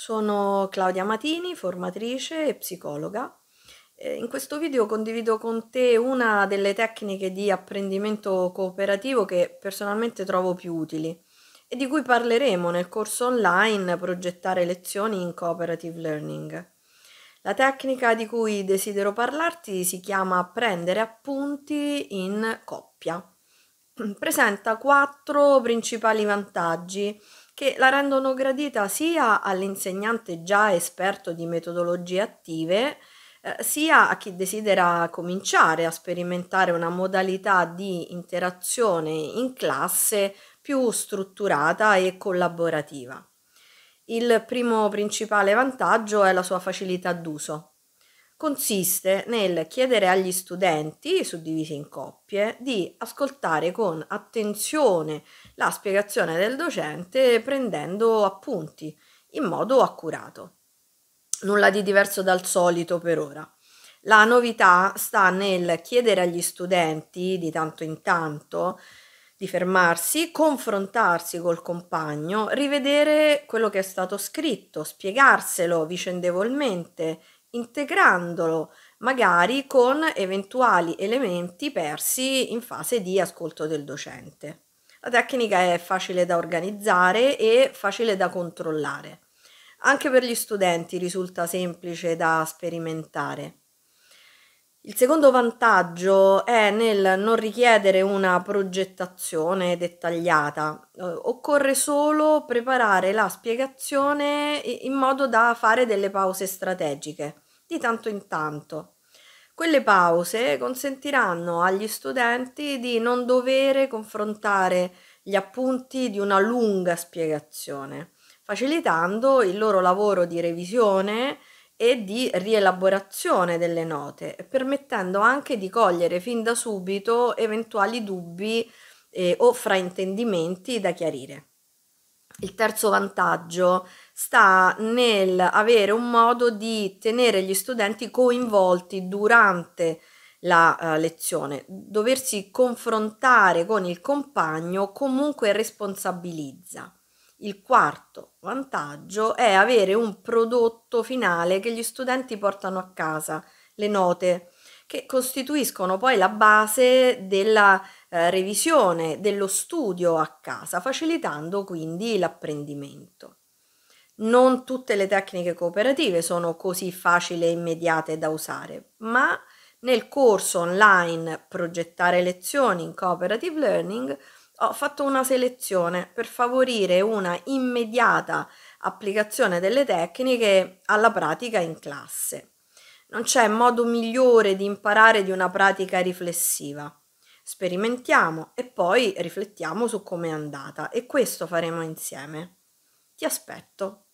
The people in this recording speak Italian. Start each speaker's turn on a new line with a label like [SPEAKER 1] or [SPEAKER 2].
[SPEAKER 1] Sono Claudia Matini, formatrice e psicologa. In questo video condivido con te una delle tecniche di apprendimento cooperativo che personalmente trovo più utili e di cui parleremo nel corso online Progettare lezioni in Cooperative Learning. La tecnica di cui desidero parlarti si chiama prendere appunti in coppia. presenta quattro principali vantaggi che la rendono gradita sia all'insegnante già esperto di metodologie attive, eh, sia a chi desidera cominciare a sperimentare una modalità di interazione in classe più strutturata e collaborativa. Il primo principale vantaggio è la sua facilità d'uso consiste nel chiedere agli studenti, suddivisi in coppie, di ascoltare con attenzione la spiegazione del docente prendendo appunti in modo accurato. Nulla di diverso dal solito per ora. La novità sta nel chiedere agli studenti di tanto in tanto di fermarsi, confrontarsi col compagno, rivedere quello che è stato scritto, spiegarselo vicendevolmente integrandolo magari con eventuali elementi persi in fase di ascolto del docente. La tecnica è facile da organizzare e facile da controllare. Anche per gli studenti risulta semplice da sperimentare. Il secondo vantaggio è nel non richiedere una progettazione dettagliata, eh, occorre solo preparare la spiegazione in modo da fare delle pause strategiche, di tanto in tanto. Quelle pause consentiranno agli studenti di non dover confrontare gli appunti di una lunga spiegazione, facilitando il loro lavoro di revisione e di rielaborazione delle note, permettendo anche di cogliere fin da subito eventuali dubbi eh, o fraintendimenti da chiarire. Il terzo vantaggio sta nel avere un modo di tenere gli studenti coinvolti durante la uh, lezione, doversi confrontare con il compagno comunque responsabilizza. Il quarto vantaggio è avere un prodotto finale che gli studenti portano a casa, le note, che costituiscono poi la base della eh, revisione, dello studio a casa, facilitando quindi l'apprendimento. Non tutte le tecniche cooperative sono così facili e immediate da usare, ma nel corso online Progettare lezioni in Cooperative Learning ho fatto una selezione per favorire una immediata applicazione delle tecniche alla pratica in classe. Non c'è modo migliore di imparare di una pratica riflessiva. Sperimentiamo e poi riflettiamo su come è andata e questo faremo insieme. Ti aspetto.